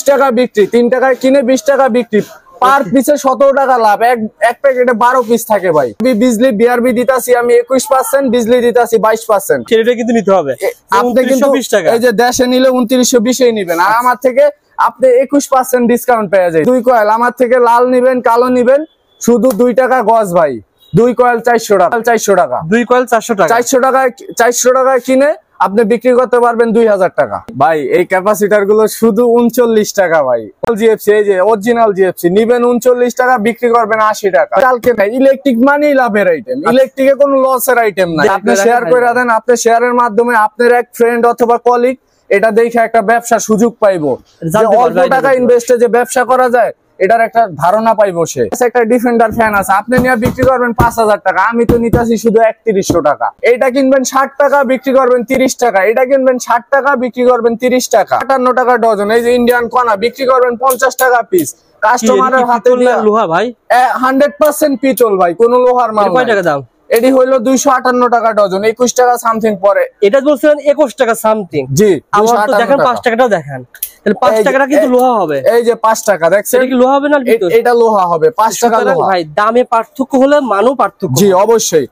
বিশ টাকা বিক্রি তিন টাকায় কিনে বিশ টাকা বিক্রি পার পিসে সতেরো টাকা লাভ এক প্যাকেটে বারো পিস থাকে ভাই আমি বিজলি বিআরবি দিতাছি আমি একুশ পার্সেন্ট বিজলি দিতাছি বাইশ পার্সেন্ট কিন্তু নিতে হবে আপনি কিন্তু এই যে দেশে নিলে উনত্রিশশো বিশেই নিবেন আর আচ্ছা। আমার থেকে আপনি একুশ পার্সেন্ট ডিসকাউন্ট পেয়ে যায় দুই কয়েল আমার থেকে লাল নিবেন কালো নিবেন শুধু দুই টাকা গজ ভাই দুই কয়েল চারশো টাকা চারশো টাকা দুই কয়েল চারশো টাকা চারশো টাকায় চারশো টাকায় কিনে আপনি বিক্রি করতে পারবেন দুই হাজার টাকা ভাই এই ক্যাপাসিটার গুলো শুধু উনচল্লিশ টাকা ভাই জিএফসি এই যে অরিজিনাল জিএফসি নিবেন উনচল্লিশ টাকা বিক্রি করবেন আশি টাকা কালকে না ইলেকট্রিক মানেই লাভের আইটেম আচ্ছা। ইলেকট্রিকে কোনো লসের আইটেম নাই আপনি শেয়ার করে দেন আপনি শেয়ারের মাধ্যমে আপনার এক ফ্রেন্ড অথবা কলিগ এটা দেখে একটা ব্যবসা সুযোগ পাইবো অল্প টাকা ইনভেস্টে যে ব্যবসা করা যায় এটার একটা ধারণা পাই বসে একটা ডিফেন্ডার ফ্যান আছে আপনি নিয়ে বিক্রি করবেন পাঁচ হাজার টাকা আমি তো নিতেছি শুধু একত্রিশশো টাকা এটা কিনবেন ষাট টাকা বিক্রি করবেন তিরিশ টাকা এটা কিনবেন ষাট টাকা বিক্রি করবেন তিরিশ টাকা আটান্ন টাকা ডজন এই যে ইন্ডিয়ান কণা বিক্রি করবেন পঞ্চাশ টাকা পিস কাস্টমারের হাতে লোহা ভাই হান্ড্রেড পার্সেন্ট পিতল ভাই কোন লোহার মাল টাকা দাম এটি হইলো দুইশো আটান্ন টাকা ডজন একুশ টাকা সামথিং পরে এটা বলছেন একুশ টাকা সামথিং জি দেখেন পাঁচ টাকাটাও দেখেন পাঁচ টাকাটা কিন্তু লোহা হবে এই যে পাঁচ টাকা দেখছেন লোহা হবে না এটা লোহা হবে পাঁচ টাকা ভাই দামে পার্থক্য হলে মানও পার্থক্য জি অবশ্যই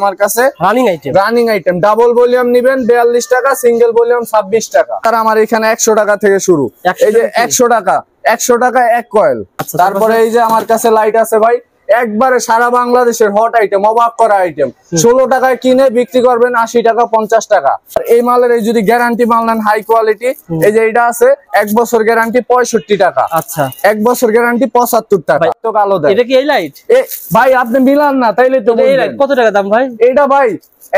আমার কাছে running item running item double volume নিবেন বিয়াল্লিশ টাকা সিঙ্গেল ভলিউম ছাব্বিশ টাকা তার আমার এখানে একশো টাকা থেকে শুরু এই যে একশো টাকা একশো টাকা এক কয়েল আচ্ছা, তারপরে এই যে আমার কাছে লাইট আছে ভাই একবারে সারা বাংলাদেশের হট আইটেম অবাক করা আইটেম ষোলো টাকায় কিনে বিক্রি করবেন আশি টাকা পঞ্চাশ টাকা এই মালের এই যদি গ্যারান্টি মাল নেন হাই কোয়ালিটি এই যে এটা আছে এক বছর গ্যারান্টি পঁয়ষট্টি টাকা আচ্ছা এক বছর গ্যারান্টি পঁচাত্তর টাকা তো কালো দেয় এটা কি এই লাইট ভাই আপনি মিলান না তাইলে তো কত টাকা দাম ভাই এটা ভাই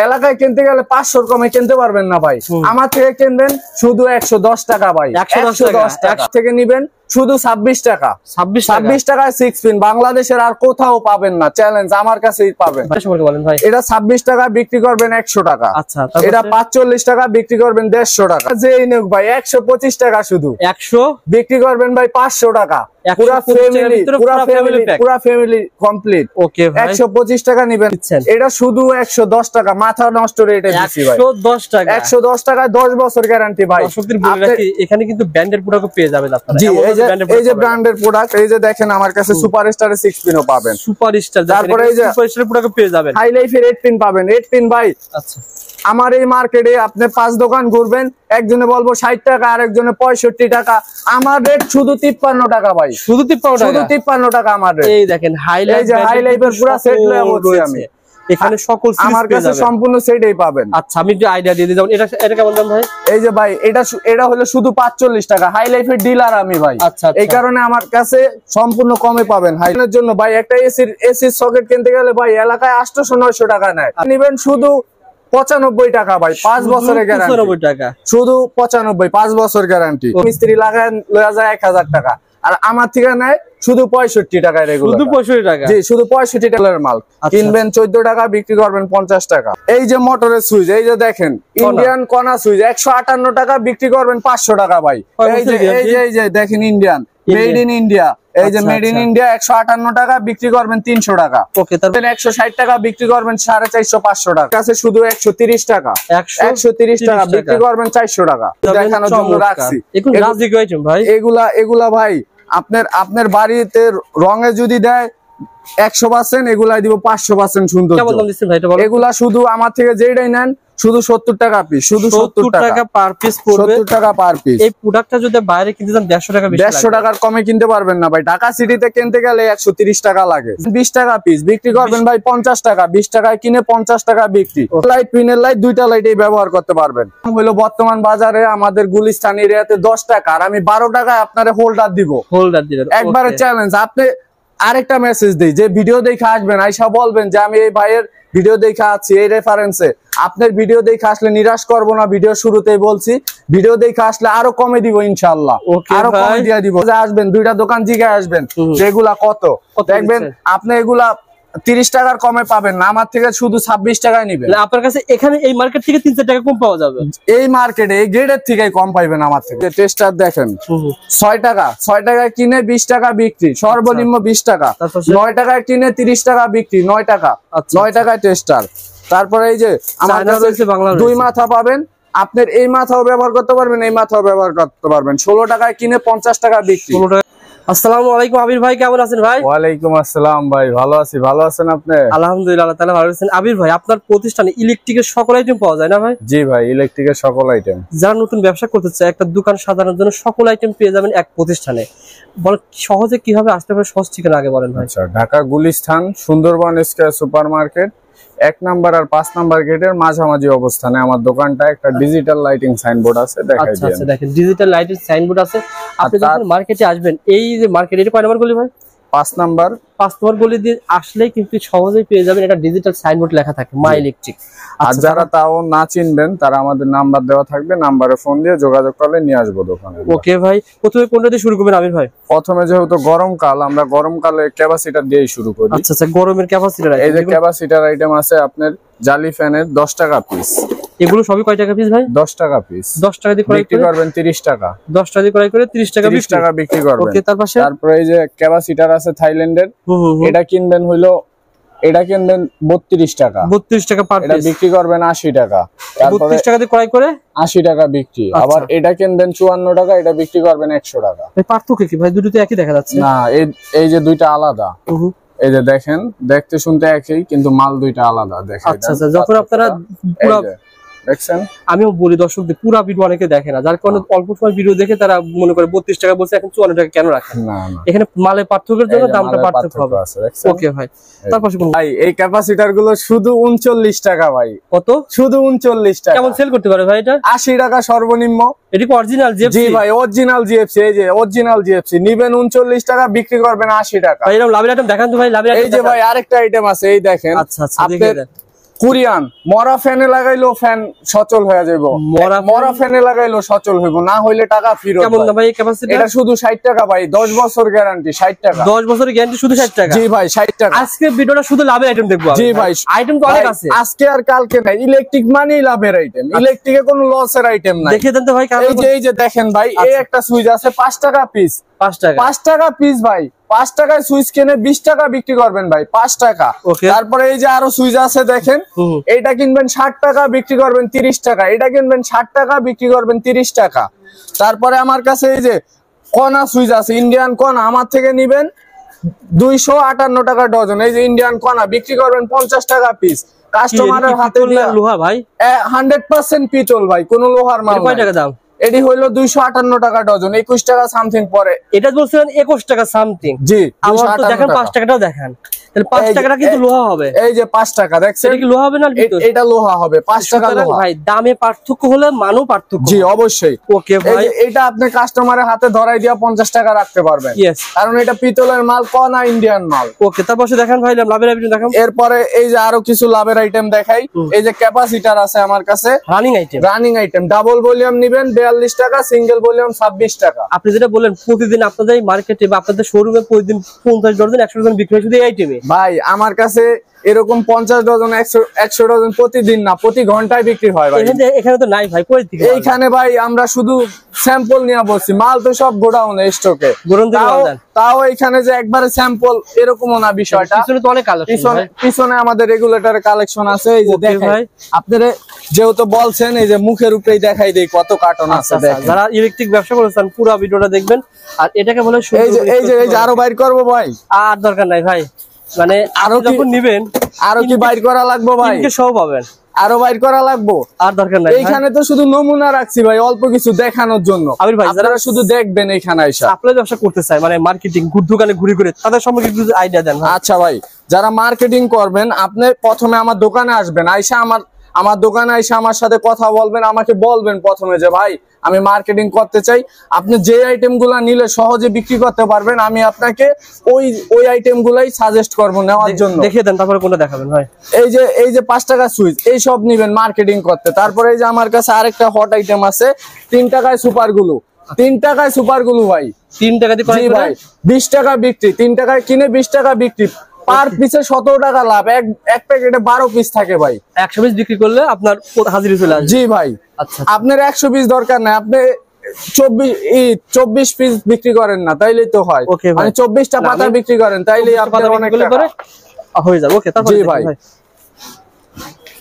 এলাকায় কিনতে গেলে পাঁচশোর কমে কিনতে পারবেন না ভাই আমার থেকে কিনবেন শুধু একশো দশ টাকা ভাই একশো দশ টাকা থেকে নিবেন শুধু ছাব্বিশ টাকা ছাব্বিশ ছাব্বিশ টাকায় সিক্স পিন বাংলাদেশের আর কোথাও পাবেন না চ্যালেঞ্জ আমার কাছেই পাবেন এটা ছাব্বিশ টাকা বিক্রি করবেন একশো টাকা আচ্ছা এটা পাঁচচল্লিশ টাকা বিক্রি করবেন দেড়শো টাকা যেই নেক ভাই একশো টাকা শুধু একশো বিক্রি করবেন ভাই পাঁচশো টাকা এটা শুধু একশো দশ টাকা মাথা নষ্ট রেটে দশ টাকা একশো দশ টাকায় দশ বছর গ্যারান্টি ভাই এখানে কিন্তু ব্র্যান্ডের প্রোডাক্ট পেয়ে যাবেন এই যে ব্র্যান্ডের প্রোডাক্ট এই যে দেখেন আমার কাছে সুপার স্টার সিক্স পিনও পাবেন সুপার স্টার তারপরে এই যে সুপার স্টার পেয়ে যাবেন হাই লাইফের এইট পিন পাবেন এইট পিন বাই আচ্ছা আমার এই মার্কেটে আপনি পাঁচ দোকান ঘুরবেন একজনে বলবো ষাট টাকা আর একজনে পঁয়ষট্টি টাকা আমার রেট শুধু তিপ্পান্ন টাকা ভাই শুধু তিপ্পান্ন শুধু তিপ্পান্ন টাকা আমার এই দেখেন হাই লাইফের পুরো সেট লয়ে আমি এখানে সকল আমার কাছে সম্পূর্ণ পাবেন আচ্ছা আমি আইডিয়া দিয়ে দিলাম এটা এটা কেমন দাম ভাই এই যে ভাই এটা এটা হলো শুধু 45 টাকা হাই লাইফের ডিলার আমি ভাই আচ্ছা, আচ্ছা এই কারণে আমার কাছে সম্পূর্ণ কমে পাবেন হাইলাইনের জন্য ভাই একটা এসির এসির সকেট কিনতে গেলে ভাই এলাকায় 800 900 টাকা নেয় নেবেন শুধু পঁচানব্বই টাকা ভাই পাঁচ বছরের গ্যারান্টি টাকা শুধু পঁচানব্বই পাঁচ বছর গ্যারান্টি মিস্ত্রি লাগায় লয়া যায় এক হাজার টাকা আর আমার থেকে নেয় শুধু পঁয়ষট্টি টাকায় শুধু পঁয়ষট্টি টাকা জি শুধু পঁয়ষট্টি টাকার মাল আচ্ছা। কিনবেন চোদ্দ টাকা বিক্রি করবেন পঞ্চাশ টাকা এই যে মোটরের সুইচ এই যে দেখেন ইন্ডিয়ান কনা সুইচ একশো টাকা বিক্রি করবেন পাঁচশো টাকা ভাই এই যে এই যে দেখেন ইন্ডিয়ান মেড ইন ইন্ডিয়া এই যে মেড ইন ইন্ডিয়া একশো আটান্ন টাকা বিক্রি করবেন তিনশো টাকা ওকে তারপরে একশো ষাট টাকা বিক্রি করবেন সাড়ে চারশো পাঁচশো টাকা কাছে শুধু একশো তিরিশ টাকা একশো তিরিশ টাকা বিক্রি করবেন চারশো টাকা দেখানোর জন্য রাখছি এগুলা এগুলা ভাই আপনার আপনার বাড়িতে রঙে যদি দেয় একশো পার্সেন্ট এগুলাই দিব পাঁচশো পার্সেন্ট সুন্দর এগুলা শুধু আমার থেকে যেটাই নেন শুধু সত্তর টাকা পিস শুধু সত্তর টাকা পার পিস সত্তর টাকা কমে কিনতে পারবেন না ভাই ঢাকা সিটিতে কিনতে গেলে একশো টাকা লাগে বিশ টাকা পিস বিক্রি করবেন ভাই পঞ্চাশ টাকা বিশ টাকায় কিনে পঞ্চাশ টাকা বিক্রি লাইট পিনের লাইট দুইটা লাইটেই ব্যবহার করতে পারবেন হইলো বর্তমান বাজারে আমাদের গুলিস্তানি এরিয়াতে দশ টাকা আর আমি বারো টাকায় আপনার হোল্ডার দিব হোল্ডার দিব একবারে চ্যালেঞ্জ আপনি আরেকটা মেসেজ দিই যে ভিডিও দেখে আসবেন আইসা বলবেন যে আমি এই ভাইয়ের ভিডিও দেখে আছি এই রেফারেন্সে আপনার ভিডিও দেখে আসলে নিরাশ করবো না ভিডিও শুরুতেই বলছি ভিডিও দেখে আসলে আরো কমে দিব ইনশাল্লাহ আরো কমে দিয়ে দিব আসবেন দুইটা দোকান জিগে আসবেন যেগুলা কত দেখবেন আপনি এগুলা তিরিশ টাকার কমে পাবেন না আমার থেকে শুধু ছাব্বিশ টাকায় নিবেন আপনার কাছে এখানে এই মার্কেট থেকে তিন চার টাকা কম পাওয়া যাবে এই মার্কেটে এই গ্রেডের থেকে কম পাইবেন আমার থেকে টেস্টার দেখেন ছয় টাকা ছয় টাকায় কিনে বিশ টাকা বিক্রি সর্বনিম্ন আচ্ছা। বিশ টাকা নয় টাকায় কিনে তিরিশ টাকা বিক্রি নয় টাকা আচ্ছা, নয় আচ্ছা। টাকায় টেস্টার তারপরে এই যে আমার দুই মাথা পাবেন আপনার এই মাথাও ব্যবহার করতে পারবেন এই মাথাও ব্যবহার করতে পারবেন ষোলো টাকায় কিনে পঞ্চাশ টাকা বিক্রি আসসালামু আলাইকুম আবির ভাই কেমন আছেন ভাই ওয়ালাইকুম আসসালাম ভাই ভালো আছি ভালো আছেন আপনি আলহামদুলিল্লাহ তাহলে ভালো আছেন আবির ভাই আপনার প্রতিষ্ঠানে ইলেকট্রিকের সকল আইটেম পাওয়া যায় না ভাই জি ভাই ইলেকট্রিকের সকল আইটেম যারা নতুন ব্যবসা করতে চায় একটা দোকান সাজানোর জন্য সকল আইটেম পেয়ে যাবেন এক প্রতিষ্ঠানে বল সহজে কিভাবে আসতে পারে সহজ ঠিকানা আগে বলেন ভাই আচ্ছা Dhaka Gulistan Sundarban square super market এক নাম্বার আর পাঁচ নাম্বার গেটের মাঝামাঝি অবস্থানে আমার দোকানটা একটা ডিজিটাল লাইটিং সাইনবোর্ড আছে আচ্ছা, আচ্ছা, দেখেন ডিজিটাল লাইটিং সাইনবোর্ড আছে আপনি যখন মার্কেটে আসবেন এই যে মার্কেট এর কয় নাম্বার গলি ভাই পাঁচ নাম্বার পাঁচ নম্বর গলি দিয়ে আসলেই কিন্তু সহজেই পেয়ে যাবেন এটা ডিজিটাল সাইনবোর্ড লেখা থাকে মাই ইলেকট্রিক আর আচ্ছা, যারা তাও না চিনবেন তারা আমাদের নাম্বার দেওয়া থাকবে নাম্বারে ফোন দিয়ে যোগাযোগ করলে নিয়ে আসবো দোকানে ওকে ভাই প্রথমে কোনটা দিয়ে শুরু করবেন আমির ভাই প্রথমে যেহেতু গরমকাল আমরা গরমকালে ক্যাপাসিটার দিয়েই শুরু করি আচ্ছা আচ্ছা গরমের ক্যাপাসিটার এই যে ক্যাপাসিটার আইটেম আছে আপনার জালি ফ্যানের দশ টাকা পিস এগুলো সবই কয় টাকা পিস ভাই 10 টাকা পিস 10 টাকা দিয়ে বিক্রি করবেন 30 টাকা 10 টাকা দিয়ে ক্রয় করে 30 টাকা 20 টাকা বিক্রি করবেন ওকে তার পাশে তারপরে এই যে ক্যাপাসিটার আছে থাইল্যান্ডের এটা কিনবেন হলো এটা কিনবেন 32 টাকা 32 টাকা পার এটা বিক্রি করবেন 80 টাকা 32 টাকা দিয়ে ক্রয় করে 80 টাকা বিক্রি আচ্ছা। আবার এটা কিনবেন 54 টাকা এটা বিক্রি করবেন 100 টাকা এই পার্থক্য কি ভাই দুটো তো একই দেখা যাচ্ছে না এই এই যে দুইটা আলাদা এই যে দেখেন দেখতে শুনতে একই কিন্তু মাল দুইটা আলাদা দেখেন আচ্ছা আচ্ছা যখন আপনারা পুরো আমিও বলি দর্শকদের পুরা ভিডিও অনেকে দেখে না যার কারণে অল্প সময় ভিডিও দেখে তারা মনে করে বত্রিশ টাকা বলছে এখন চুয়ান্ন টাকা কেন রাখেন এখানে মালের পার্থক্যের জন্য দামটা পার্থক্য হবে ওকে ভাই এই ক্যাপাসিটার গুলো শুধু উনচল্লিশ টাকা ভাই কত শুধু উনচল্লিশ টাকা কেমন সেল করতে পারে ভাই এটা আশি টাকা সর্বনিম্ন এটি অরিজিনাল জিএফসি ভাই অরিজিনাল জিএফসি এই যে অরিজিনাল জিএফসি নিবেন উনচল্লিশ টাকা বিক্রি করবেন আশি টাকা এরকম লাভের আইটেম দেখান ভাই লাভের এই যে ভাই আরেকটা আইটেম আছে এই দেখেন আচ্ছা, আচ্ছা কোরিয়ান মরা ফ্যানে লাগাইলো ফ্যান সচল হয়ে যাব মরা মরা ফ্যানে লাগাইলো সচল হইব না হইলে টাকা ফিরো কেমন না ভাই ক্যাপাসিটি এটা শুধু 60 টাকা ভাই 10 বছর গ্যারান্টি 60 টাকা 10 বছরের গ্যারান্টি শুধু 60 টাকা জি ভাই 60 টাকা আজকে ভিডিওটা শুধু লাভের আইটেম দেখবো জি ভাই আইটেম তো অনেক আছে আজকে আর কালকে না ইলেকট্রিক মানেই লাভের আইটেম আচ্ছা। ইলেকট্রিকে কোনো লসের আইটেম নাই দেখে দেন তো ভাই এই যে এই যে দেখেন ভাই এই আচ্ছা। একটা সুইচ আছে 5 টাকা পিস 5 টাকা 5 টাকা পিস ভাই পাঁচ টাকায় সুইচ কিনে বিশ টাকা বিক্রি করবেন ভাই পাঁচ টাকা তারপরে এই যে আরো সুইচ আছে দেখেন এটা কিনবেন ষাট টাকা বিক্রি করবেন তিরিশ টাকা এটা কিনবেন ষাট টাকা বিক্রি করবেন তিরিশ টাকা তারপরে আমার কাছে এই যে কনা সুইচ আছে ইন্ডিয়ান কনা আমার থেকে নিবেন দুইশো আটান্ন টাকা ডজন এই যে ইন্ডিয়ান কনা বিক্রি করবেন পঞ্চাশ টাকা পিস কাস্টমারের হাতে লোহা ভাই হান্ড্রেড পার্সেন্ট পিতল ভাই কোন লোহার মাল কয় টাকা দাম এটি হইলো দুইশো আটান্ন টাকা ডজন একুশ টাকা সামথিং পরে এটা বলছিলেন একুশ টাকা সামথিং জি দেখেন পাঁচ টাকাটাও দেখেন টাকাটা কিন্তু লোহা হবে এই যে টাকা লোহা হবে না এটা লোহা হবে দামে পার্থক্য হলে পার্থক্য এটা আপনি হাতে টাকা রাখতে পারবেন কারণ এটা পিতলের মাল কনা ইন্ডিয়ান মাল ওকে তারপর দেখেন ভাই লাভের আইটেম দেখান এরপরে এই যে আরো কিছু লাভের আইটেম দেখাই এই যে ক্যাপাসিটার আছে আমার কাছে running item running item double volume নিবেন বিয়াল্লিশ টাকা সিঙ্গেল ভলিউম ছাব্বিশ টাকা আপনি যেটা বলেন প্রতিদিন আপনাদের মার্কেটে বা আপনাদের শোরুমে প্রতিদিন 50 ডজন একশো জন বিক্রি হয় শুধু এই আইটেমে ভাই আমার কাছে এরকম পঞ্চাশ ডজন একশো ডজন প্রতিদিন না প্রতি ঘন্টায় বিক্রি হয় ভাই এখানে তো নাই ভাই এইখানে ভাই আমরা শুধু স্যাম্পল নিয়ে বসছি মাল তো সব গোডাউন স্টকে তাও এখানে যে একবারে স্যাম্পল এরকমও না বিষয়টা পিছনে আমাদের রেগুলেটর কালেকশন আছে এই যে দেখেন আপনারা যেহেতু বলছেন এই যে মুখের উপরেই দেখাই দেই কত কার্টন আচ্ছা, আছে আচ্ছা, যারা ইলেকট্রিক ব্যবসা করেছেন পুরো ভিডিওটা দেখবেন আর এটাকে বলে এই যে এই যে আরো বাইর করবো ভাই আর দরকার নাই ভাই মানে আরো যখন নিবেন আরো কি বাইর করা লাগবো ভাই সব পাবেন আরো বাইর করা লাগবো আর দরকার নাই এইখানে তো শুধু নমুনা রাখছি ভাই অল্প কিছু দেখানোর জন্য আবির ভাই যারা শুধু দেখবেন এইখানে আপনার আপনারা ব্যবসা করতে চাই মানে মার্কেটিং দোকানে ঘুরে ঘুরে তাদের সম্পর্কে কিছু আইডিয়া দেন হ্যাঁ। আচ্ছা ভাই যারা মার্কেটিং করবেন আপনি প্রথমে আমার দোকানে আসবেন আইসা আমার আমার দোকানে এসে আমার সাথে কথা বলবেন আমাকে বলবেন প্রথমে যে ভাই আমি মার্কেটিং করতে চাই আপনি যে আইটেমগুলো নিলে সহজে বিক্রি করতে পারবেন আমি আপনাকে ওই ওই আইটেমগুলাই সাজেস্ট করবো নেওয়ার জন্য দেখে দেন তারপরে কোনটা দেখাবেন ভাই এই যে এই যে পাঁচ টাকা সুইচ এই সব নিবেন মার্কেটিং করতে তারপরে এই যে আমার কাছে আরেকটা হট আইটেম আছে তিন টাকায় সুপার গুলো তিন টাকায় সুপার গুলো ভাই তিন টাকা দিয়ে ভাই বিশ টাকা বিক্রি তিন টাকায় কিনে বিশ টাকা বিক্রি পার পিসে সতেরো টাকা লাভ এক প্যাকেটে বারো পিস থাকে ভাই একশো পিস বিক্রি করলে আপনার হাজির চলে জি ভাই আচ্ছা, আচ্ছা। আপনার একশো পিস দরকার নাই আপনি চব্বিশ পিস বিক্রি করেন না তাইলে তো হয় মানে চব্বিশটা পাতা বিক্রি করেন তাইলে আপনার অনেক হয়ে যাবে ওকে জি ভাই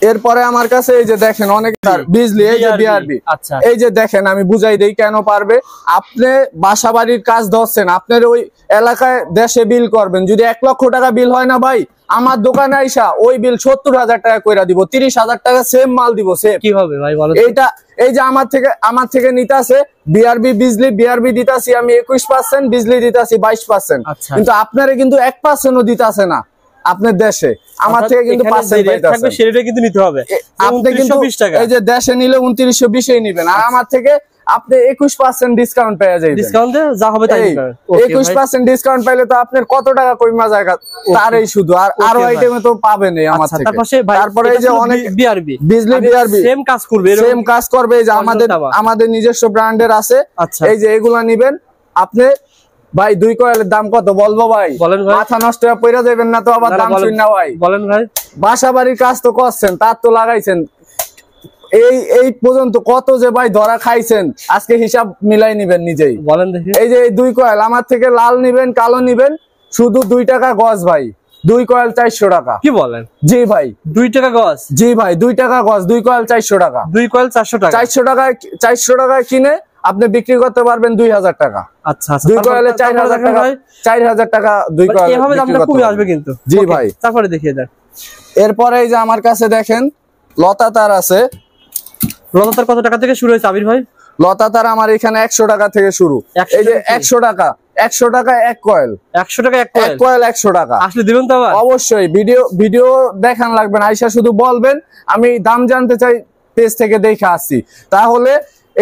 এরপরে আমার কাছে এই যে দেখেন অনেক বিজলি এই যে বিআরবি আচ্ছা। এই যে দেখেন আমি বুঝাই দিই কেন পারবে আপনি বাসা বাড়ির কাজ ধরছেন আপনার ওই এলাকায় দেশে বিল করবেন যদি এক লক্ষ টাকা বিল হয় না ভাই আমার দোকানে আইসা ওই বিল সত্তর হাজার টাকা করে দিব তিরিশ হাজার টাকা সেম মাল দিব সে কি হবে ভাই বলো এইটা এই যে আমার থেকে আমার থেকে নিতাছে বিআরবি বিজলি বিআরবি দিতাছি আমি একুশ পার্সেন্ট বিজলি দিতাছি বাইশ পার্সেন্ট আচ্ছা। কিন্তু আপনারা কিন্তু এক পার্সেন্টও দিতাছে না আপনার দেশে আমার থেকে কিন্তু নিতে হবে কিন্তু দেশে নিলে উনত্রিশশো বিশেই নিবেন আর আচ্ছা। আমার থেকে আপনি একুশ পার্সেন্ট ডিসকাউন্ট পেয়ে যাই ডিসকাউন্ট যা হবে তাই একুশ পার্সেন্ট ডিসকাউন্ট পাইলে তো আপনার কত টাকা কমা যায় তারই শুধু আর আরো আইটেমে তো পাবেন আমার আচ্ছা, তারপরে এই যে অনেক বিআরবি বিজলি বিআরবি সেম কাজ করবে সেম কাজ করবে এই যে আমাদের আমাদের নিজস্ব ব্র্যান্ডের আছে আচ্ছা। এই যে এগুলা নিবেন আপনি ভাই দুই কয়েলের দাম কত বলবো ভাই বলেন ভাই মাথা নষ্ট হয়ে পড়ে যাবেন না তো আবার দাম শুন না ভাই বলেন ভাই বাসা বাড়ির কাজ তো করছেন তার তো লাগাইছেন এই এই পর্যন্ত কত যে ভাই ধরা খাইছেন আজকে হিসাব মিলাই নিবেন নিজেই বলেন দেখি এই যে দুই কয়েল আমার থেকে লাল নিবেন কালো নিবেন শুধু দুই টাকা গজ ভাই দুই কয়েল চারশো টাকা কি বলেন জি ভাই দুই টাকা গজ জি ভাই দুই টাকা গজ দুই কয়েল চারশো টাকা দুই কয়েল চারশো টাকা চারশো টাকায় চারশো টাকায় কিনে আপনি বিক্রি করতে পারবেন দুই হাজার টাকা আমার টাকা থেকে শুরু একশো টাকা এই যে একশো টাকা একশো টাকা এক কয়েল একশো টাকা এক কয়েল একশো টাকা আসলে দিবেন তো অবশ্যই ভিডিও ভিডিও দেখান লাগবেন আইসা শুধু বলবেন আমি দাম জানতে চাই পেজ থেকে দেখে আসছি তাহলে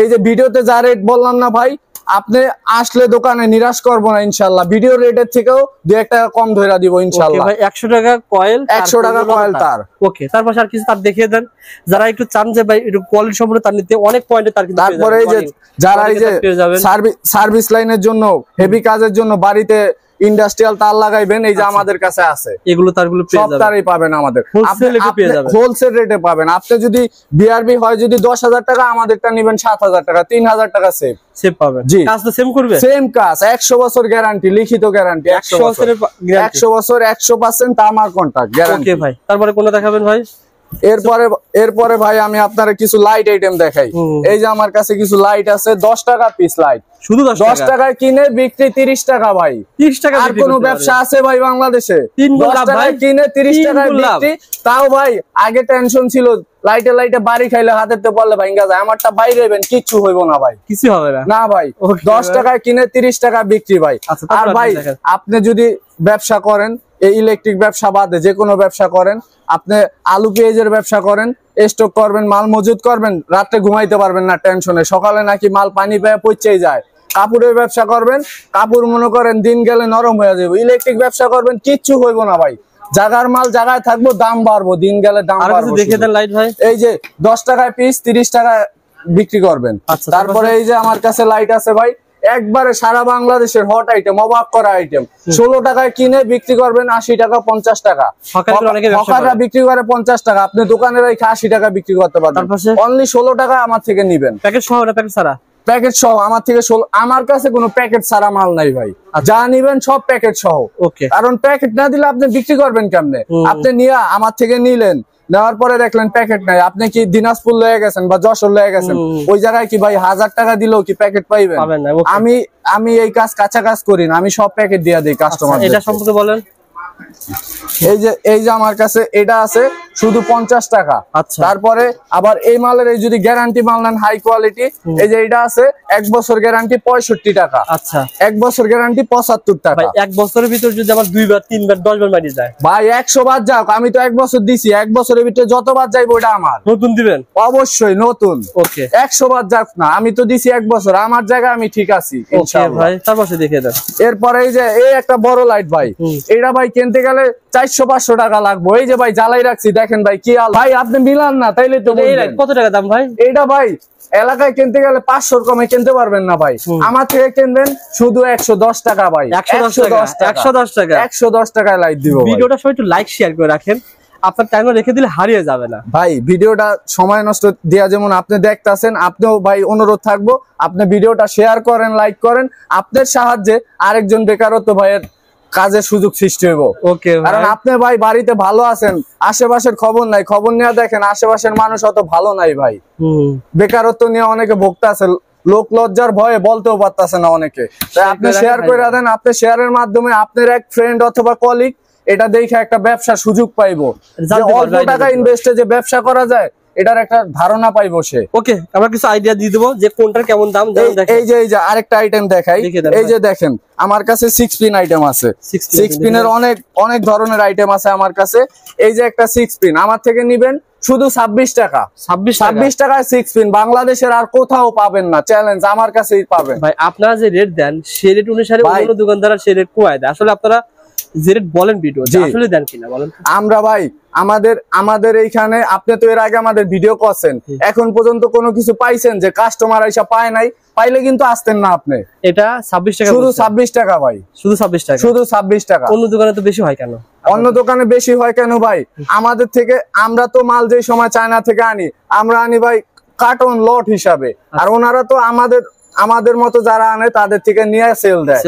এই যে ভিডিওতে যা রেট বললাম না ভাই আপনি আসলে দোকানে নিরাশ করবো না ইনশাল্লাহ ভিডিও রেটের থেকেও দু এক টাকা কম ধরে দিব ইনশাল্লাহ একশো টাকা কয়েল একশো টাকা কয়েল তার ওকে তার পাশে আর কিছু তার দেখিয়ে দেন যারা একটু চান যে ভাই একটু কোয়ালিটি সম্পর্কে তার নিতে অনেক পয়েন্টে তার তারপরে এই যে যারা এই যে সার্ভিস লাইনের জন্য হেভি কাজের জন্য বাড়িতে ইন্ডাস্ট্রিয়াল তার লাগাইবেন এই যে আচ্ছা। আমাদের কাছে আছে এগুলো তারগুলো সব তারই পাবেন আমাদের হোলসেল রেটে পাবেন আপনি যদি বিআরবি হয় যদি দশ হাজার টাকা আমাদেরটা নেবেন সাত হাজার টাকা তিন হাজার টাকা সেভ সেভ পাবেন জি কাজটা সেম করবে সেম কাজ একশো বছর গ্যারান্টি লিখিত গ্যারান্টি একশো বছরের একশো বছর একশো পার্সেন্ট আমার কন্ট্রাক্ট গ্যারান্টি ভাই তারপরে কোনো দেখাবেন ভাই এরপরে এরপরে ভাই আমি আপনারা কিছু লাইট আইটেম দেখাই এই যে আমার কাছে কিছু লাইট আছে দশ টাকা পিস লাইট শুধু দশ টাকায় কিনে বিক্রি তিরিশ টাকা ভাই তিরিশ টাকা আর ব্যবসা আছে ভাই বাংলাদেশে টাকায় কিনে তিরিশ টাকায় বিক্রি তাও ভাই আগে টেনশন ছিল লাইটে লাইটে বাড়ি খাইলে হাতের তো বললে আমারটা বাইরে কিচ্ছু হইব না ভাই কিছু হবে না ভাই দশ টাকায় কিনে তিরিশ টাকা বিক্রি ভাই আচ্ছা, আর ভাই আপনি যদি ব্যবসা করেন এই ইলেকট্রিক ব্যবসা বাদে যে কোনো ব্যবসা করেন আপনি আলু পেঁয়াজের ব্যবসা করেন স্টক করবেন মাল মজুত করবেন রাত্রে ঘুমাইতে পারবেন না টেনশনে সকালে নাকি মাল পানি পেয়ে পচেই যায় কাপড়ের ব্যবসা করবেন কাপড় মনে করেন দিন গেলে নরম হয়ে যাবে ইলেকট্রিক ব্যবসা করবেন কিচ্ছু হইব না ভাই জাগার মাল জায়গায় থাকবো দাম বাড়বো দিন গেলে দাম দেখে দেন লাইট ভাই এই যে দশ টাকায় পিস তিরিশ টাকা বিক্রি করবেন আচ্ছা, তারপরে এই যে আমার কাছে লাইট আছে ভাই একবারে সারা বাংলাদেশের হট আইটেম অবাক করা আইটেম ষোলো টাকায় কিনে বিক্রি করবেন আশি টাকা পঞ্চাশ টাকা হকাররা বিক্রি করে পঞ্চাশ টাকা আপনি দোকানে রেখে আশি টাকা বিক্রি করতে পারবেন অনলি ষোলো টাকা আমার থেকে নিবেন প্যাকেট সহ প্যাকেট সারা প্যাকেট সহ আমার থেকে ষোলো আমার কাছে কোনো প্যাকেট ছাড়া মাল নাই ভাই আচ্ছা। যা নিবেন সব প্যাকেট সহ ওকে কারণ প্যাকেট না দিলে আপনি বিক্রি করবেন কেমনে আপনি নিয়া আমার থেকে নিলেন নেওয়ার পরে দেখলেন প্যাকেট নাই আপনি কি দিনাজপুর লয়ে গেছেন বা যশোর লয়ে গেছেন ওই জায়গায় কি ভাই হাজার টাকা দিলেও কি প্যাকেট পাইবেন আমি আমি এই কাজ কাঁচা কাজ করি না আমি সব প্যাকেট দিয়ে দিই কাস্টমার আচ্ছা, এটা সম্পর্কে বলেন এই যে এই যে আমার কাছে এটা আছে শুধু পঞ্চাশ টাকা আচ্ছা। তারপরে আবার এই মালের এই যদি গ্যারান্টি মাল নেন হাই কোয়ালিটি এই যে এটা আছে এক বছর গ্যারান্টি পঁয়ষট্টি টাকা আচ্ছা এক বছর গ্যারান্টি পঁচাত্তর টাকা এক বছরের ভিতর যদি আবার দুইবার তিনবার দশবার মারি যায় ভাই একশো বার যাক আমি তো এক বছর দিছি এক বছরের ভিতরে যতবার যাইব ওইটা আমার নতুন দিবেন অবশ্যই নতুন ওকে একশো বার যাক না আমি তো দিছি এক বছর আমার জায়গা আমি ঠিক আছি ভাই তারপরে দেখে দেন এরপরে এই যে এই একটা বড় লাইট ভাই এটা ভাই কিনতে গেলে চারশো পাঁচশো টাকা লাগবো এই যে ভাই জ্বালাই রাখছি দেখেন ভাই কি আল ভাই আপনি মিলান না তাইলে তো কত টাকা দাম ভাই এটা ভাই এলাকায় কিনতে গেলে পাঁচশোর কমে কিনতে পারবেন না ভাই আমার থেকে কিনবেন শুধু একশো দশ টাকা ভাই একশো দশ টাকা একশো দশ টাকায় লাইট দিব ভিডিওটা সবাই একটু লাইক শেয়ার করে রাখেন আপনার টাইম রেখে দিলে হারিয়ে যাবে না ভাই ভিডিওটা সময় নষ্ট দেওয়া যেমন আপনি দেখতেছেন আপনিও ভাই অনুরোধ থাকবো আপনি ভিডিওটা শেয়ার করেন লাইক করেন আপনার সাহায্যে আরেকজন বেকারত্ব ভাইয়ের কাজের সুযোগ সৃষ্টি হইব ওকে কারণ আপনি ভাই বাড়িতে ভালো আছেন আশেপাশের খবর নাই খবর নিয়ে দেখেন আশেপাশের মানুষ অত ভালো নাই ভাই বেকারত্ব নিয়ে অনেকে ভোক্তা আছে লোক লজ্জার ভয়ে বলতেও পারতেছে না অনেকে তাই আপনি শেয়ার করে দেন আপনি শেয়ারের মাধ্যমে আপনার এক ফ্রেন্ড অথবা কলিগ এটা দেখে একটা ব্যবসা সুযোগ পাইবো অল্প টাকা ইনভেস্টে যে ব্যবসা করা যায় এটার একটা ধারণা পাই বসে ওকে আমরা কিছু আইডিয়া দিয়ে দেবো যে কোনটার কেমন দাম এই যে এই যে আরেকটা আইটেম দেখাই এই যে দেখেন আমার কাছে সিক্স পিন আইটেম আছে সিক্স পিনের অনেক অনেক ধরনের আইটেম আছে আমার কাছে এই যে একটা সিক্স পিন আমার থেকে নিবেন শুধু ছাব্বিশ টাকা ছাব্বিশ ছাব্বিশ টাকায় সিক্স পিন বাংলাদেশের আর কোথাও পাবেন না চ্যালেঞ্জ আমার কাছেই পাবেন ভাই আপনারা যে রেট দেন সেই রেট অনুসারে দোকানদার সেই রেট কমায় দেয় আসলে আপনারা জেরেট বলেন ভিডিও আসলে দেন কিনা বলেন আমরা ভাই আমাদের আমাদের এইখানে আপনি তো এর আগে আমাদের ভিডিও করছেন এখন পর্যন্ত কোনো কিছু পাইছেন যে কাস্টমার এসে পায় নাই পাইলে কিন্তু আসতেন না আপনি এটা ছাব্বিশ টাকা শুধু ছাব্বিশ টাকা ভাই শুধু ছাব্বিশ টাকা শুধু ছাব্বিশ টাকা অন্য দোকানে তো বেশি হয় কেন অন্য দোকানে বেশি হয় কেন ভাই আমাদের থেকে আমরা তো মাল যে সময় চায়না থেকে আনি আমরা আনি ভাই কার্টন লট হিসাবে আর আচ্ছা। ওনারা তো আমাদের আমাদের মতো যারা আনে তাদের থেকে নিয়ে সেল দেয়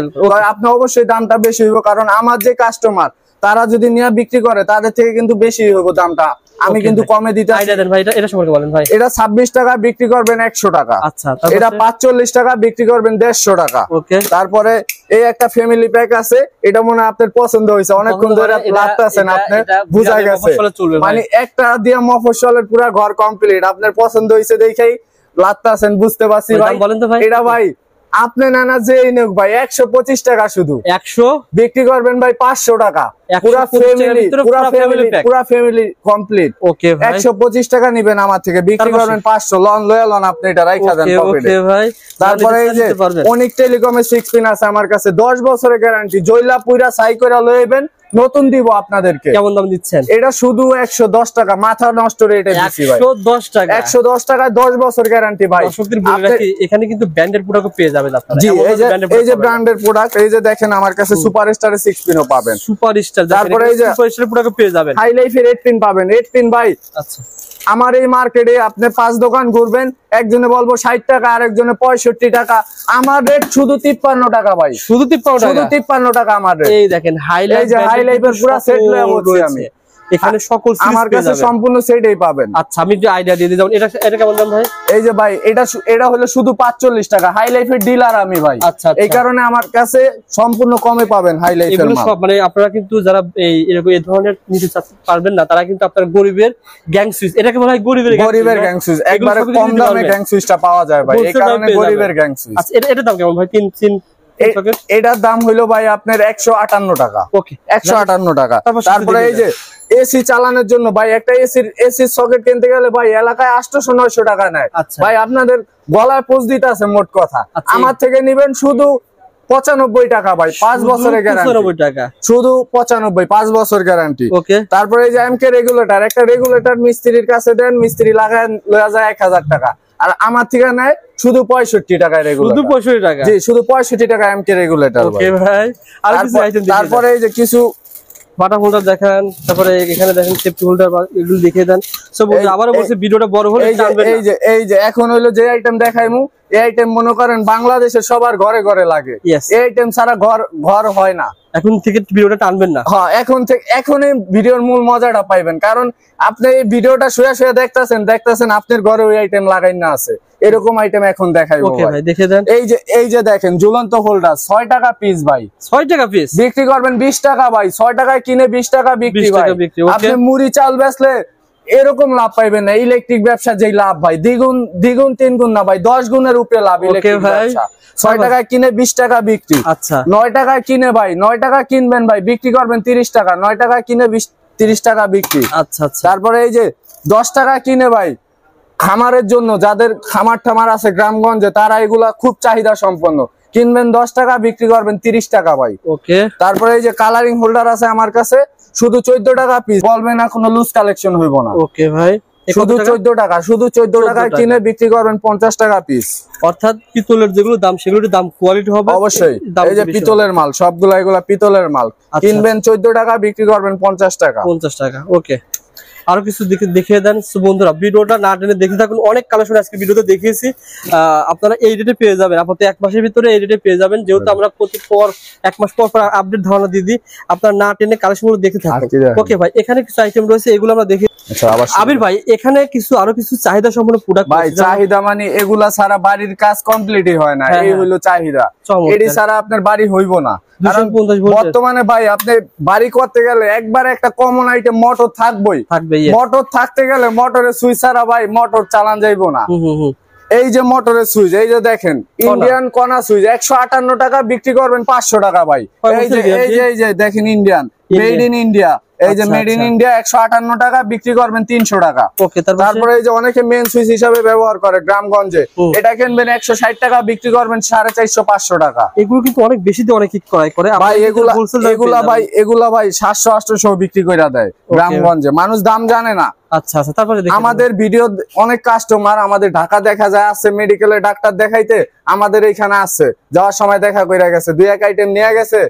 আপনি অবশ্যই দামটা বেশি হইব কারণ আমার যে কাস্টমার তারা যদি নিয়ে বিক্রি করে তাদের থেকে কিন্তু বেশি হইব দামটা আমি কিন্তু কমে দিতে এটা ছাব্বিশ টাকা বিক্রি করবেন একশো টাকা আচ্ছা, এটা পাঁচচল্লিশ টাকা বিক্রি করবেন দেড়শো টাকা তারপরে এই একটা ফ্যামিলি প্যাক আছে এটা মনে হয় আপনার পছন্দ হয়েছে অনেকক্ষণ মানে ধরে লাগতেছেন আপনার বুঝা গেছে মানে একটা দিয়ে মফসলের পুরা ঘর কমপ্লিট আপনার পছন্দ হয়েছে দেখেই বুঝতে পারছি এটা ভাই আপনি নানা যে নেক ভাই একশো পঁচিশ টাকা শুধু একশো বিক্রি করবেন ভাই পাঁচশো টাকা নিবেন আমার থেকে বিক্রি করবেন পাঁচশো লন আপনি এটা তারপরে অনেক টেলিকমের আছে আমার কাছে দশ বছরের গ্যারান্টি জৈলা পুরা সাই করে লইবেন নতুন দিব আপনাদেরকে কেমন দাম দিচ্ছেন এটা শুধু একশো দশ টাকা মাথা নষ্ট রেটে একশো দশ টাকা একশো দশ টাকায় দশ বছর গ্যারান্টি ভাই এখানে কিন্তু ব্র্যান্ডের প্রোডাক্ট পেয়ে যাবেন জি এই যে ব্র্যান্ডের প্রোডাক্ট এই যে দেখেন আমার কাছে সুপার স্টার সিক্স পিনও পাবেন সুপার স্টার তারপরে এই যে সুপার স্টার প্রোডাক্ট পেয়ে যাবেন হাই লাইফের এইট পিন পাবেন এইট পিন ভাই আচ্ছা আমার এই মার্কেটে আপনি পাঁচ দোকান ঘুরবেন একজনে বলবো ষাট টাকা আর একজনে পঁয়ষট্টি টাকা আমার রেট শুধু তিপ্পান্ন টাকা ভাই শুধু তিপ্পান্ন শুধু তিপ্পান্ন টাকা আমার রেট এই দেখেন হাইলাইট হাইলাইটের পুরো সেট আমি এখানে সকল আমার কাছে সম্পূর্ণ সেটই পাবেন আচ্ছা আমি যে আইডিয়া দিয়ে দিলাম এটা এটা কেমন দাম ভাই এই যে ভাই এটা এটা হলো শুধু 45 টাকা হাই লাইফের ডিলার আমি ভাই আচ্ছা, আচ্ছা এই কারণে আমার কাছে সম্পূর্ণ কমে পাবেন হাই লাইফের এগুলো সব মানে আপনারা কিন্তু যারা এই এরকম এই ধরনের নিতে পারবেন না তারা কিন্তু আপনার গরিবের গ্যাং সুইচ এটাকে বলা হয় গরিবের গরিবের গ্যাং সুইচ একবারে কম দামে গ্যাং সুইচটা পাওয়া যায় ভাই এই কারণে গরিবের গ্যাং সুইচ আচ্ছা এটা এটা দাম কেমন ভাই 3 3 এটার দাম হইলো ভাই আপনার একশো আটান্ন টাকা একশো আটান্ন টাকা তারপরে এই যে এসি চালানোর জন্য ভাই একটা এসির এসির সকেট কিনতে গেলে ভাই এলাকায় আটশো নয়শো টাকা নেয় আচ্ছা। ভাই আপনাদের গলায় পোজ দিতে আছে মোট কথা আচ্ছা, আমার থেকে নিবেন শুধু পঁচানব্বই টাকা ভাই পাঁচ বছরের গ্যারান্টি টাকা শুধু পঁচানব্বই পাঁচ বছর গ্যারান্টি তারপরে এই যে এমকে রেগুলেটর একটা রেগুলেটর মিস্ত্রির কাছে দেন মিস্ত্রি লাগায় যায় এক হাজার টাকা আর আমার ঠিকানায় শুধু পঁয়ষট্টি টাকা শুধু পঁয়ষট্টি টাকা জি শুধু পঁয়ষট্টি টাকা এমটি রেগুলেটর ভাই আর তারপরে এই যে কিছু দেখেন দেখান তারপরে এখানে দেন এই যে এই যে এখন হলো যে আইটেম দেখাইমু এই আইটেম মনে করেন বাংলাদেশের সবার ঘরে ঘরে লাগে এই আইটেম ছাড়া ঘর ঘর হয় না এখন থেকে ভিডিওটা টানবেন না হ্যাঁ এখন থেকে এখনই ভিডিওর মূল মজাটা পাইবেন কারণ আপনি এই ভিডিওটা শুয়ে শুয়ে দেখতেছেন দেখতেছেন আপনার ঘরে ওই আইটেম লাগাই না আছে এরকম আইটেম এখন দেখাই এই যে এই যে দেখেন ঝুলন্ত হোল্ডার ছয় টাকা পিস ভাই ছয় টাকা পিস বিক্রি করবেন বিশ টাকা ভাই ছয় টাকায় কিনে বিশ টাকা বিক্রি ভাই আপনি মুড়ি চাল বেচলে এরকম লাভ পাইবেন না ইলেকট্রিক ব্যবসা যে লাভ ভাই দ্বিগুণ দ্বিগুণ তিন গুণ না ভাই দশ গুণের উপরে লাভ ছয় টাকায় কিনে বিশ টাকা বিক্রি আচ্ছা নয় টাকায় কিনে ভাই নয় টাকা কিনবেন ভাই বিক্রি করবেন তিরিশ টাকা নয় টাকায় কিনে বিশ তিরিশ টাকা বিক্রি আচ্ছা, আচ্ছা। তারপরে এই যে দশ টাকা কিনে ভাই খামারের জন্য যাদের খামার ঠামার আছে গ্রামগঞ্জে তারা এগুলা খুব চাহিদা সম্পন্ন কিনবেন দশ টাকা বিক্রি করবেন তিরিশ টাকা ভাই ওকে তারপরে এই যে কালারিং হোল্ডার আছে আমার কাছে শুধু চোদ্দ টাকা পিস বলবে না লুজ কালেকশন হইব না ওকে ভাই শুধু চোদ্দ টাকা শুধু চোদ্দ টাকা কিনে বিক্রি করবেন পঞ্চাশ টাকা পিস অর্থাৎ পিতলের যেগুলো দাম সেগুলোর দাম কোয়ালিটি হবে অবশ্যই এই যে পিতলের মাল সবগুলো এগুলা পিতলের মাল আচ্ছা। কিনবেন চোদ্দ টাকা বিক্রি করবেন পঞ্চাশ টাকা পঞ্চাশ টাকা ওকে আরো কিছু দেখিয়ে দেন বন্ধুরা ভিডিওটা না টেনে দেখে থাকুন অনেক কালেকশন আজকে ভিডিওতে দেখিয়েছি আপনারা এই ডেটে পেয়ে যাবেন আপাতত এক মাসের ভিতরে এই ডেটে পেয়ে যাবেন যেহেতু আমরা প্রতি পর এক মাস পর পর আপডেট ধারণা দিদি আপনারা না টেনে কালেকশনগুলো দেখে থাকুন ওকে ভাই এখানে কিছু আইটেম রয়েছে এগুলো আমরা দেখি আচ্ছা, আবির ভাই এখানে কিছু আরো কিছু চাহিদা সম্পূর্ণ প্রোডাক্ট ভাই চাহিদা মানে এগুলা সারা বাড়ির কাজ কমপ্লিটই হয় না হ্যাঁ, এই হলো হ্যাঁ। চাহিদা এটি সারা আপনার বাড়ি হইব না বর্তমানে ভাই আপনি বাড়ি করতে গেলে একবার একটা কমন আইটেম মটর থাকবই থাকবে মোটর থাকতে গেলে মোটরে সুইচ ছাড়া ভাই মোটর চালান যাইব না এই যে মোটরের সুইচ এই যে দেখেন ইন্ডিয়ান কনা সুইচ একশো আটান্ন টাকা বিক্রি করবেন পাঁচশো টাকা ভাই এই যে এই যে দেখেন ইন্ডিয়ান মেড ইন ইন্ডিয়া এই যে আচ্ছা, মেড ইন আচ্ছা। ইন্ডিয়া একশো আটান্ন টাকা বিক্রি করবেন তিনশো টাকা তারপরে এই যে অনেকে মেন সুইচ হিসাবে ব্যবহার করে গ্রামগঞ্জে এটা কিনবেন একশো ষাট টাকা বিক্রি করবেন সাড়ে চারশো পাঁচশো টাকা এগুলো কিন্তু অনেক বেশি অনেক ক্রয় করে ভাই এগুলা ভাই এগুলা ভাই সাতশো আটশো বিক্রি করে দেয় গ্রামগঞ্জে মানুষ দাম জানে না আচ্ছা আচ্ছা তারপরে আমাদের ভিডিও অনেক কাস্টমার আমাদের ঢাকা দেখা যায় আছে মেডিকেলে ডাক্তার দেখাইতে আমাদের এইখানে আছে যাওয়ার সময় দেখা করে গেছে দুই এক আইটেম নিয়ে গেছে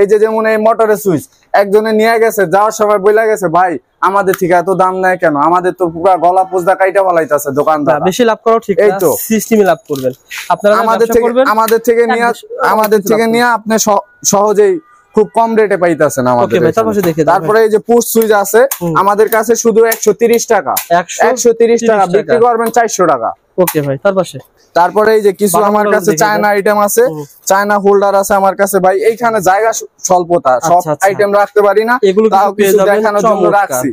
এই যে যেমন এই মোটরের সুইচ একজনে নিয়ে গেছে যাওয়ার সময় বইলা গেছে ভাই আমাদের ঠিক এত দাম নেয় কেন আমাদের তো পুরো গলা পোজদা কাইটা বলাইতেছে দোকানদার বেশি লাভ করো ঠিক এই তো সিস্টেমে লাভ করবেন আপনারা আমাদের থেকে আমাদের থেকে নিয়ে আমাদের থেকে নিয়ে আপনি সহজেই খুব কম রেটে পাইতেছেন আমাদের তারপরে এই যে পুশ সুইচ আছে আমাদের কাছে শুধু একশো টাকা একশো টাকা বিক্রি করবেন চারশো টাকা ওকে ভাই তার পাশে তারপরে এই যে কিছু আমার কাছে চায়না আইটেম আছে চায়না হোল্ডার আছে আমার কাছে ভাই এইখানে জায়গা স্বল্পতা আচ্ছা, সব আইটেম আচ্ছা। রাখতে পারি না এগুলো কিছু দেখানোর জন্য রাখছি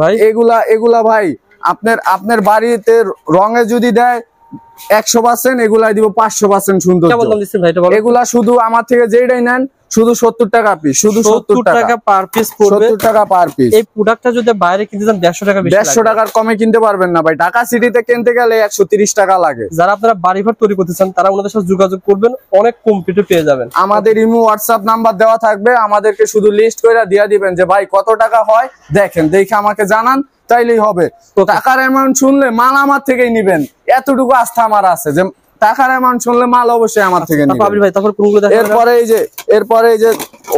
ভাই এগুলা এগুলা ভাই আপনার আপনার বাড়িতে রঙে যদি দেয় একশো পার্সেন্ট এগুলাই দিব পাঁচশো পার্সেন্ট সুন্দর এগুলা শুধু আমার থেকে যেটাই নেন শুধু সত্তর টাকা পিস শুধু সত্তর টাকা পার পিস সত্তর টাকা পার পিস এই প্রোডাক্টটা যদি বাইরে কিনতে যান দেড়শো টাকা দেড়শো টাকার কমে কিনতে পারবেন না ভাই ঢাকা সিটিতে কিনতে গেলে তিরিশ টাকা লাগে যারা আপনারা ঘর তৈরি করতে চান তারা ওনাদের সাথে যোগাযোগ করবেন অনেক কম পেয়ে যাবেন আমাদের ইমো হোয়াটসঅ্যাপ নাম্বার দেওয়া থাকবে আমাদেরকে শুধু লিস্ট করে দিয়ে দিবেন যে ভাই কত টাকা হয় দেখেন দেখে আমাকে জানান তাইলেই হবে তো টাকার অ্যামাউন্ট শুনলে মাল আমার থেকেই নিবেন এতটুকু আস্থা আমার আছে যে টাকার অ্যামাউন্ট শুনলে মাল অবশ্যই আমার থেকে আচ্ছা, এরপরে এই যে এরপরে এই যে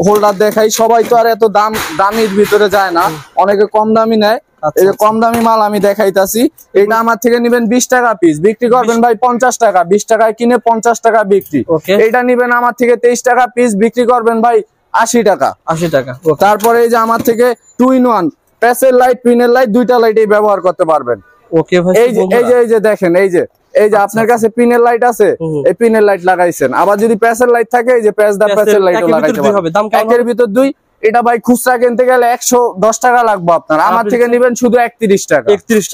হোল্ডার দেখাই সবাই তো আর এত দাম দামির ভিতরে যায় না অনেকে কম দামি নেয় আচ্ছা, এই যে আচ্ছা। কম দামি মাল আমি দেখাইতাছি এটা আমার থেকে নিবেন বিশ টাকা পিস বিক্রি করবেন ভাই পঞ্চাশ টাকা বিশ টাকায় কিনে পঞ্চাশ টাকা বিক্রি এটা নিবেন আমার থেকে তেইশ টাকা পিস বিক্রি করবেন ভাই আশি টাকা আশি টাকা তারপরে এই যে আমার থেকে টু ইন ওয়ান প্যাসের লাইট পিনের লাইট দুইটা লাইট ব্যবহার করতে পারবেন ওকে ভাই এই যে এই যে দেখেন এই যে এই যে আচ্ছা, আপনার আচ্ছা। কাছে পিনের লাইট আছে এই পিনের লাইট লাগাইছেন আবার যদি প্যাসের লাইট থাকে এই যে প্যাস দা প্যাসের লাইট লাগাইতে ভিতর দুই এটা ভাই খুচরা কিনতে গেলে একশো দশ টাকা লাগবে আপনার আমার থেকে নিবেন শুধু একত্রিশ টাকা একত্রিশ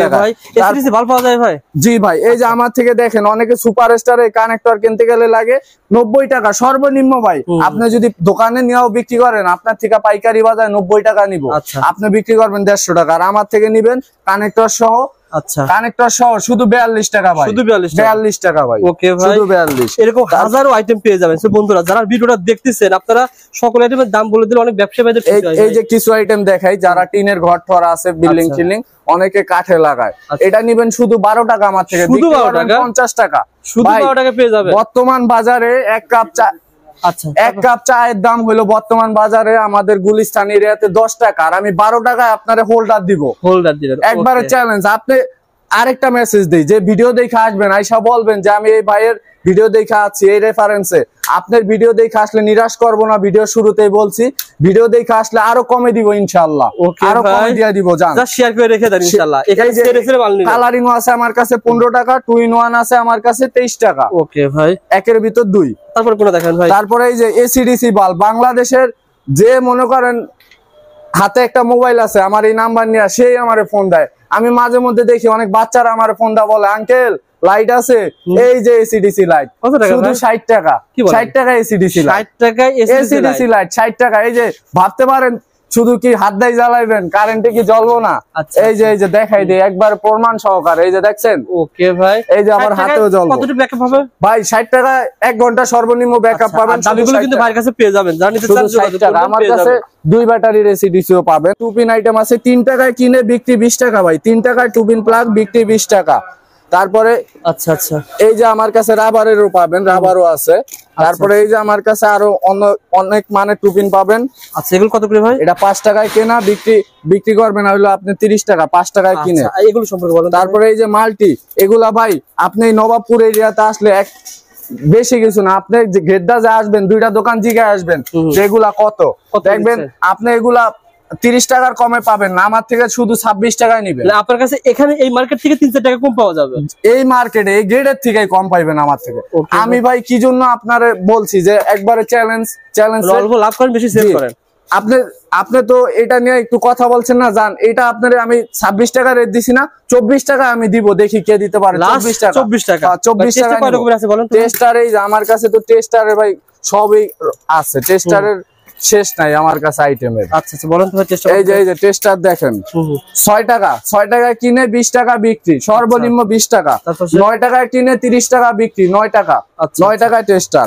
টাকা টাকা ভালো পাওয়া যায় ভাই জি ভাই এই যে আচ্ছা। আমার থেকে দেখেন অনেকে সুপার এই কানেক্টর কিনতে গেলে লাগে নব্বই টাকা সর্বনিম্ন ভাই আপনি যদি দোকানে নিয়েও বিক্রি করেন আপনার থেকে পাইকারি বাজার নব্বই টাকা নিব আপনি বিক্রি করবেন দেড়শো টাকা আর আমার থেকে নিবেন কানেক্টর সহ আচ্ছা কানেক্টর সহ শুধু 42 টাকা ভাই শুধু 42 42 টাকা ভাই ওকে ভাই শুধু 42 এরকম হাজারো আইটেম পেয়ে যাবেন বন্ধুরা যারা ভিডিওটা দেখতেছেন আপনারা সকল আইটেমের দাম বলে দিলে অনেক ব্যবসা ভাইদের এই যে কিছু আইটেম দেখাই যারা টিনের ঘর ঠরা আছে বিল্ডিং চিলিং আচ্ছা। অনেকে কাঠে লাগায় আচ্ছা। এটা নিবেন শুধু 12 টাকা আমার থেকে শুধু 12 টাকা 50 টাকা শুধু 12 টাকা পেয়ে যাবেন বর্তমান বাজারে এক কাপ চা আচ্ছা। এক কাপ চায়ের দাম হলো বর্তমান বাজারে আমাদের গুলিস্তান এরিয়াতে দশ টাকা আর আমি বারো টাকায় আপনার হোল্ডার দিব হোল্ডার দিব একবারে চ্যালেঞ্জ আপনি আরেকটা মেসেজ দিই যে ভিডিও দেখে আসবেন আইসা বলবেন যে আমি এই ভাইয়ের ভিডিও দেখে আছি এই রেফারেন্সে আপনার ভিডিও দেখে আসলে নিরাশ করব না ভিডিও শুরুতেই বলছি ভিডিও দেখে আসলে আরো কমে দিব ইনশাআল্লাহ আরো কমে দিয়ে দিব জান শেয়ার করে রেখে দেন ইনশাআল্লাহ এখানে কালারিং আছে আমার কাছে 15 টাকা 2 ইন 1 আছে আমার কাছে 23 টাকা ওকে ভাই একের ভিতর দুই তারপর কোন দেখেন ভাই তারপরে এই যে এসিডিসি বাল বাংলাদেশের যে মনে করেন হাতে একটা মোবাইল আছে আমার এই নাম্বার নিয়ে সেই আমারে ফোন দেয় আমি মাঝে মধ্যে দেখি অনেক বাচ্চারা আমার ফোনটা বলে আঙ্কেল লাইট আছে এই যে এসিডিসি লাইট শুধু ষাট টাকা ষাট টাকা এসিডিসি লাইট এসিডিসি লাইট ষাট টাকা এই যে ভাবতে পারেন শুধু কি হাত দিয়ে জ্বালাইবেন কারেন্টে কি জ্বলবো না আচ্ছা, এই যে আচ্ছা। এই যে দেখাই দিই একবার প্রমাণ সহকার এই যে দেখছেন ওকে ভাই এই যে আমার হাতেও জল কতটুকু ব্যাকআপ হবে ভাই 60 টাকা 1 ঘন্টা সর্বনিম্ন ব্যাকআপ আচ্ছা, পাবেন কিন্তু ভাইয়ের কাছে পেয়ে যাবেন জানি আমার কাছে দুই ব্যাটারির এসি ডিসিও পাবেন টুপিন আইটেম আছে 3 টাকায় কিনে বিক্রি 20 টাকা ভাই 3 টাকায় টুপিন প্লাগ বিক্রি 20 টাকা তারপরে আচ্ছা আচ্ছা এই যে আমার কাছে রাবারেরও পাবেন রাবারও আছে আচ্ছা। তারপরে এই যে আমার কাছে আরো অন্য অনেক মানে টুপিন পাবেন আচ্ছা এগুলো কত করে ভাই এটা পাঁচ টাকায় কেনা বিক্রি বিক্রি করবেন হলো আপনি তিরিশ টাকা পাঁচ টাকায় আচ্ছা, কিনে এগুলো সম্পর্কে বলেন তারপরে এই যে মাল্টি এগুলা ভাই আপনি নবাবপুর এরিয়াতে আসলে এক বেশি কিছু না আপনি গেড্ডা যা আসবেন দুইটা দোকান জিগে আসবেন সেগুলা কত দেখবেন আপনি এগুলা তিরিশ টাকার কমে পাবেন না আমার থেকে শুধু ছাব্বিশ টাকায় না আপনার কাছে এখানে এই মার্কেট থেকে তিনশো টাকা কম পাওয়া যাবে এই মার্কেটে এই গ্রেডের থেকে কম পাইবেন আমার থেকে আমি ভাই কি জন্য আপনার বলছি যে একবারে চ্যালেঞ্জ চ্যালেঞ্জ লাভ করেন বেশি সেল করেন আপনি আপনি তো এটা নিয়ে একটু কথা বলছেন না জান এটা আপনার আমি ছাব্বিশ টাকা রেট দিছি না চব্বিশ টাকা আমি দিব দেখি কে দিতে পারে চব্বিশ টাকা চব্বিশ টাকা হ্যাঁ, চব্বিশ টাকা টেস্টার এই আমার কাছে তো টেস্টারে ভাই সবই আছে টেস্টারের শেষ নাই আমার কাছে আইটেমের আচ্ছা আচ্ছা বলেন তো চেষ্টা এই যে এই যে টেস্টার দেখেন ছয় টাকা ছয় টাকা কিনে বিশ টাকা বিক্রি আচ্ছা। সর্বনিম্ন বিশ টাকা নয় টাকায় কিনে তিরিশ টাকা বিক্রি নয় টাকা আচ্ছা, নয় আচ্ছা। টাকায় টেস্টার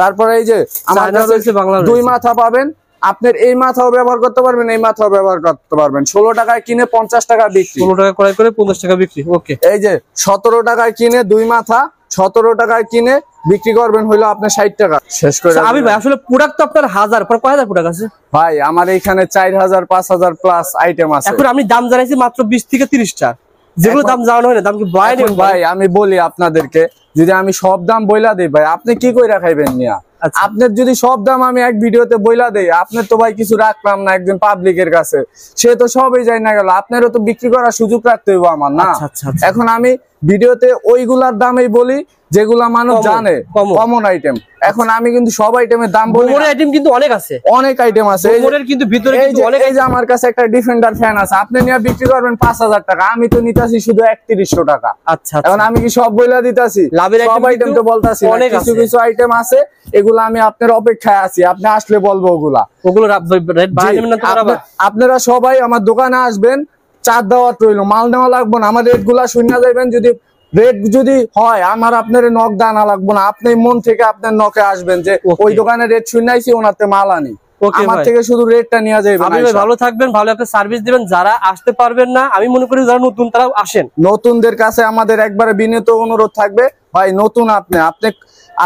তারপরে এই যে আমার দুই মাথা পাবেন আপনার এই মাথাও ব্যবহার করতে পারবেন এই মাথাও ব্যবহার করতে পারবেন ষোলো টাকায় কিনে পঞ্চাশ টাকা বিক্রি ষোলো টাকা ক্রয় করে পঞ্চাশ টাকা বিক্রি ওকে এই যে সতেরো টাকায় কিনে দুই মাথা সতেরো টাকায় কিনে বিক্রি করবেন হইলো আপনার ষাট টাকা শেষ করে আমি আচ্ছা, ভাই আসলে প্রোডাক্ট তো আপনার হাজার পর কয় প্রোডাক্ট আছে ভাই আমার এখানে চার হাজার পাঁচ হাজার প্লাস আইটেম আছে এখন আমি দাম জানাইছি মাত্র বিশ থেকে তিরিশটা যেগুলো দাম জানানো হয় না দাম কি ভাই আমি বলি আপনাদেরকে যদি আমি সব দাম বইলা দিই ভাই আপনি কি কইরা রাখাইবেন নিয়া আচ্ছা। আপনার যদি সব দাম আমি এক ভিডিওতে বইলা দেই আপনার তো ভাই কিছু রাখলাম না একজন পাবলিকের কাছে সে তো সবই যাই না গেল আপনারও তো বিক্রি করার সুযোগ রাখতে হইব আমার না আচ্ছা, এখন আমি ভিডিওতে ওইগুলার দামই বলি যেগুলা মানুষ জানে কমন আইটেম এখন আমি কিন্তু সব আইটেমের দাম বলি আইটেম কিন্তু অনেক আছে অনেক আইটেম আছে কিন্তু ভিতরে এই যে আমার কাছে একটা ডিফেন্ডার ফ্যান আছে আপনি নিয়ে বিক্রি করবেন পাঁচ হাজার টাকা আমি তো নিতাছি শুধু একত্রিশশো টাকা আচ্ছা, আচ্ছা এখন আমি কি সব বইলা দিতাছি লাভের সব আইটেম তো বলতাছি অনেক কিছু কিছু আইটেম আছে এগুলো আমি আপনার অপেক্ষায় আছি আপনি আসলে বলবো ওগুলা ওগুলো আপনারা সবাই আমার দোকানে আসবেন চার দেওয়ার রইল মাল নেওয়া লাগবো না আমার রেটগুলা শুনে যাবেন যদি রেট যদি হয় আমার আপনার নখ দানা লাগবো না আপনি মন থেকে আপনার নখে আসবেন যে ওই দোকানে রেট শূন্যাইছি ওনাতে মাল আনি শুধু যারা আসতে পারবেন না আমি মনে করি নতুন তারা আসেন নতুনদের কাছে আমাদের একবারে অনুরোধ থাকবে ভাই নতুন আপনি আপনি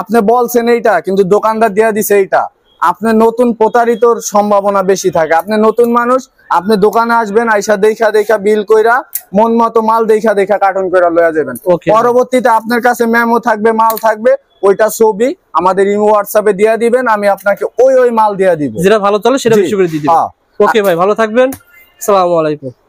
আপনি বলছেন এইটা কিন্তু দোকানদার দেয়া দিছে এইটা আপনার নতুন প্রতারিত সম্ভাবনা বেশি থাকে আপনি নতুন মানুষ আপনি দোকানে আসবেন আইসা দেখা দেখা বিল কইরা মন মতো মাল দেখা দেখা কার্টন কইরা লয়া যাবেন পরবর্তীতে আপনার কাছে মেমো থাকবে মাল থাকবে ওইটা ছবি আমাদের ইমো হোয়াটসঅ্যাপে দিয়া দিবেন আমি আপনাকে ওই ওই মাল দিয়া দিব যেটা ভালো চলে সেটা বেশি করে দিয়ে দিবেন ওকে হ্যাঁ। ভাই ভালো থাকবেন আসসালামু আলাইকুম